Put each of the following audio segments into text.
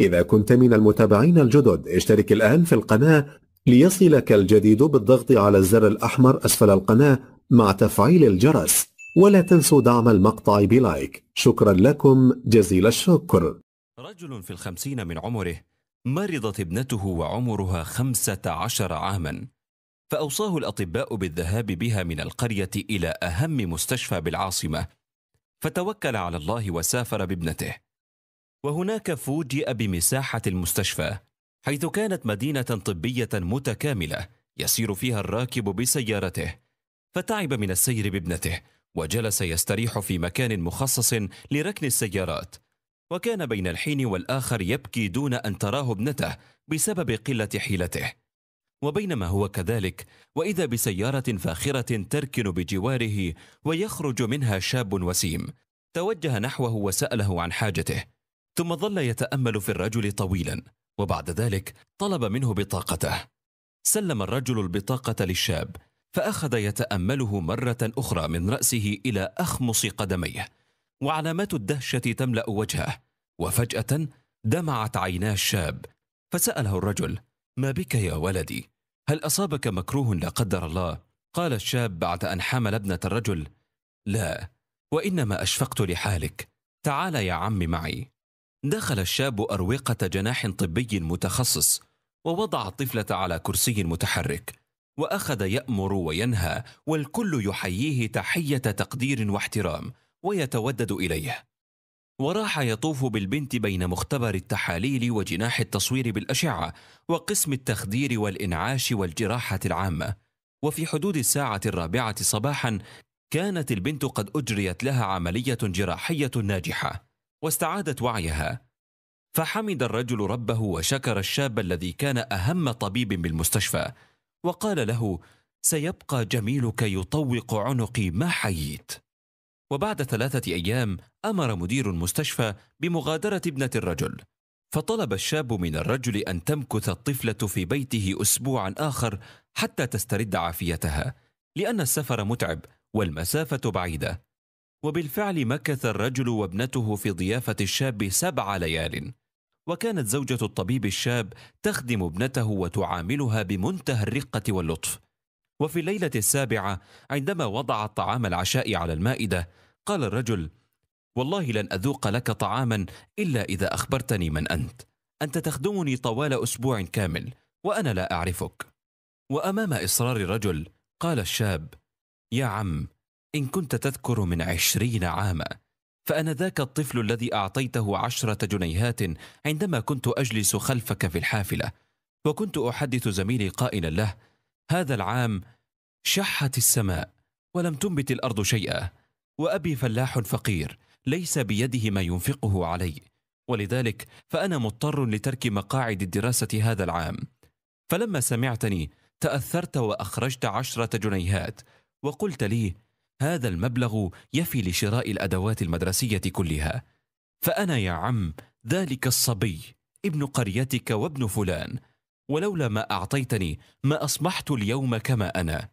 إذا كنت من المتابعين الجدد اشترك الآن في القناة ليصلك الجديد بالضغط على الزر الأحمر أسفل القناة مع تفعيل الجرس ولا تنسوا دعم المقطع بلايك شكرا لكم جزيل الشكر رجل في الخمسين من عمره مرضت ابنته وعمرها خمسة عشر عاما فأوصاه الأطباء بالذهاب بها من القرية إلى أهم مستشفى بالعاصمة فتوكل على الله وسافر بابنته وهناك فوجئ بمساحة المستشفى حيث كانت مدينة طبية متكاملة يسير فيها الراكب بسيارته فتعب من السير بابنته وجلس يستريح في مكان مخصص لركن السيارات وكان بين الحين والآخر يبكي دون أن تراه ابنته بسبب قلة حيلته وبينما هو كذلك وإذا بسيارة فاخرة تركن بجواره ويخرج منها شاب وسيم توجه نحوه وسأله عن حاجته ثم ظل يتامل في الرجل طويلا وبعد ذلك طلب منه بطاقته سلم الرجل البطاقه للشاب فاخذ يتامله مره اخرى من راسه الى اخمص قدميه وعلامات الدهشه تملا وجهه وفجاه دمعت عينا الشاب فساله الرجل ما بك يا ولدي هل اصابك مكروه لا قدر الله قال الشاب بعد ان حمل ابنه الرجل لا وانما اشفقت لحالك تعال يا عم معي دخل الشاب أروقة جناح طبي متخصص ووضع الطفلة على كرسي متحرك وأخذ يأمر وينهى والكل يحييه تحية تقدير واحترام ويتودد إليه وراح يطوف بالبنت بين مختبر التحاليل وجناح التصوير بالأشعة وقسم التخدير والإنعاش والجراحة العامة وفي حدود الساعة الرابعة صباحا كانت البنت قد أجريت لها عملية جراحية ناجحة واستعادت وعيها فحمد الرجل ربه وشكر الشاب الذي كان اهم طبيب بالمستشفى وقال له سيبقى جميلك يطوق عنقي ما حييت وبعد ثلاثه ايام امر مدير المستشفى بمغادره ابنه الرجل فطلب الشاب من الرجل ان تمكث الطفله في بيته اسبوعا اخر حتى تسترد عافيتها لان السفر متعب والمسافه بعيده وبالفعل مكث الرجل وابنته في ضيافة الشاب سبع ليال وكانت زوجة الطبيب الشاب تخدم ابنته وتعاملها بمنتهى الرقة واللطف وفي الليلة السابعة عندما وضع طعام العشاء على المائدة قال الرجل والله لن أذوق لك طعاما إلا إذا أخبرتني من أنت أنت تخدمني طوال أسبوع كامل وأنا لا أعرفك وأمام إصرار الرجل قال الشاب يا عم إن كنت تذكر من عشرين عاما فأنا ذاك الطفل الذي أعطيته عشرة جنيهات عندما كنت أجلس خلفك في الحافلة وكنت أحدث زميلي قائلا له هذا العام شحت السماء ولم تنبت الأرض شيئا وأبي فلاح فقير ليس بيده ما ينفقه علي ولذلك فأنا مضطر لترك مقاعد الدراسة هذا العام فلما سمعتني تأثرت وأخرجت عشرة جنيهات وقلت لي هذا المبلغ يفي لشراء الادوات المدرسيه كلها فانا يا عم ذلك الصبي ابن قريتك وابن فلان ولولا ما اعطيتني ما اصبحت اليوم كما انا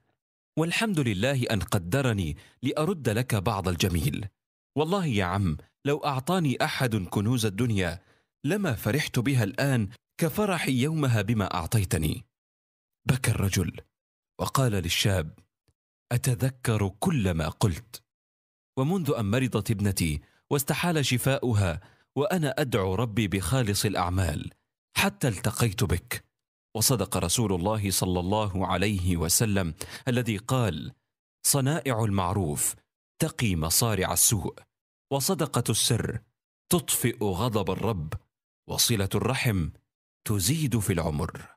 والحمد لله ان قدرني لارد لك بعض الجميل والله يا عم لو اعطاني احد كنوز الدنيا لما فرحت بها الان كفرحي يومها بما اعطيتني بكى الرجل وقال للشاب اتذكر كل ما قلت ومنذ ان مرضت ابنتي واستحال شفاؤها وانا ادعو ربي بخالص الاعمال حتى التقيت بك وصدق رسول الله صلى الله عليه وسلم الذي قال صنائع المعروف تقي مصارع السوء وصدقه السر تطفئ غضب الرب وصله الرحم تزيد في العمر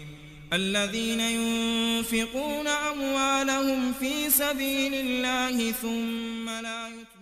الذين ينفقون أموالهم في سبيل الله ثم لا يتبعون